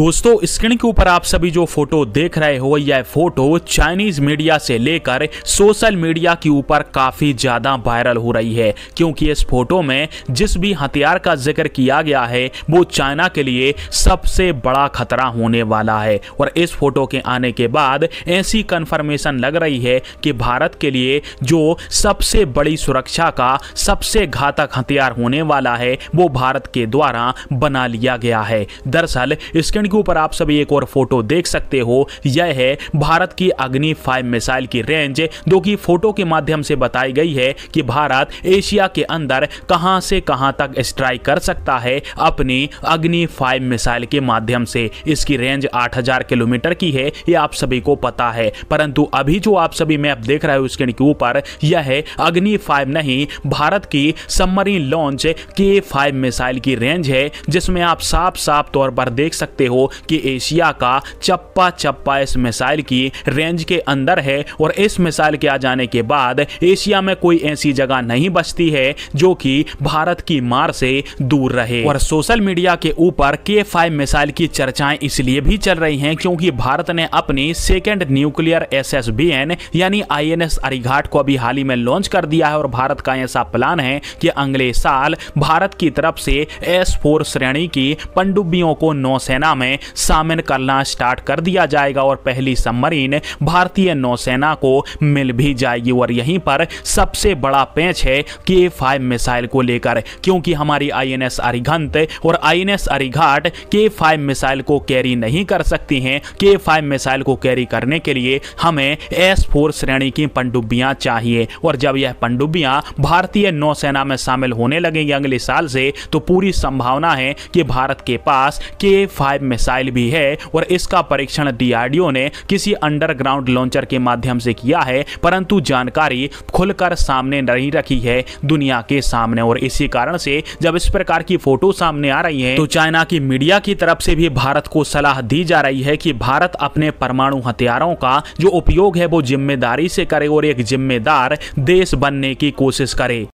दोस्तों स्क्रीन के ऊपर आप सभी जो फोटो देख रहे हो यह फोटो चाइनीज मीडिया से लेकर सोशल मीडिया के ऊपर काफी ज्यादा वायरल हो रही है क्योंकि इस फोटो में जिस भी हथियार का जिक्र किया गया है वो चाइना के लिए सबसे बड़ा खतरा होने वाला है और इस फोटो के आने के बाद ऐसी कंफर्मेशन लग रही है कि भारत के लिए जो सबसे बड़ी सुरक्षा का सबसे घातक हथियार होने वाला है वो भारत के द्वारा बना लिया गया है दरअसल स्क्रीन के ऊपर आप सभी एक और फोटो देख सकते हो यह है भारत की अग्नि फाइव मिसाइल की रेंज जो कि फोटो के माध्यम से बताई गई है कि भारत एशिया के अंदर कहां से कहां तक स्ट्राइक कर सकता है अपनी अग्नि फाइव मिसाइल के माध्यम से इसकी रेंज 8000 किलोमीटर की है यह आप सभी को पता है परंतु अभी जो आप सभी मैप देख रहे हो उसके ऊपर यह है अग्नि फाइव नहीं भारत की सबमरीन लॉन्च के फाइव मिसाइल की रेंज है जिसमें आप साफ साफ तौर पर देख सकते हो कि एशिया का चप्पा चप्पा इस मिसाइल की रेंज के अंदर है और इस मिसाइल के आ जाने के बाद एशिया में कोई ऐसी जगह नहीं बचती है जो कि भारत की मार से दूर रहे और सोशल मीडिया के ऊपर के फाइव मिसाइल की चर्चाएं इसलिए भी चल रही हैं क्योंकि भारत ने अपनी second nuclear S S B N यानी आई एन एस अरिघाट को अभी हाल ही में लॉन्च कर दिया है और भारत का ऐसा प्लान है कि अगले साल भारत की तरफ से एस फोर श्रेणी की पंडुब्बियों को नौसेना में शामिल करना स्टार्ट कर दिया जाएगा और पहली सबमरीन भारतीय नौसेना को मिल भी जाएगी और यहीं पर सबसे बड़ा पैच है के फाइव मिसाइल को लेकर क्योंकि हमारी आई एन एस अरिघंत और आई एन एस अरिघाट के फाइव मिसाइल को कैरी नहीं कर सकती हैं के फाइव मिसाइल को कैरी करने के लिए हमें एस फोर श्रेणी की पनडुब्बियाँ चाहिए और जब यह पनडुब्बियाँ भारतीय नौसेना में शामिल होने लगेंगी अगले साल से तो पूरी संभावना है कि भारत के पास के फाइव मिसाइल भी है और इसका परीक्षण डीआरडीओ ने किसी अंडरग्राउंड लॉन्चर के माध्यम से किया है परंतु जानकारी खुलकर सामने नहीं रखी है दुनिया के सामने और इसी कारण से जब इस प्रकार की फोटो सामने आ रही है तो चाइना की मीडिया की तरफ से भी भारत को सलाह दी जा रही है की भारत अपने परमाणु हथियारों का जो उपयोग है वो जिम्मेदारी से करे और एक जिम्मेदार देश बनने की कोशिश करे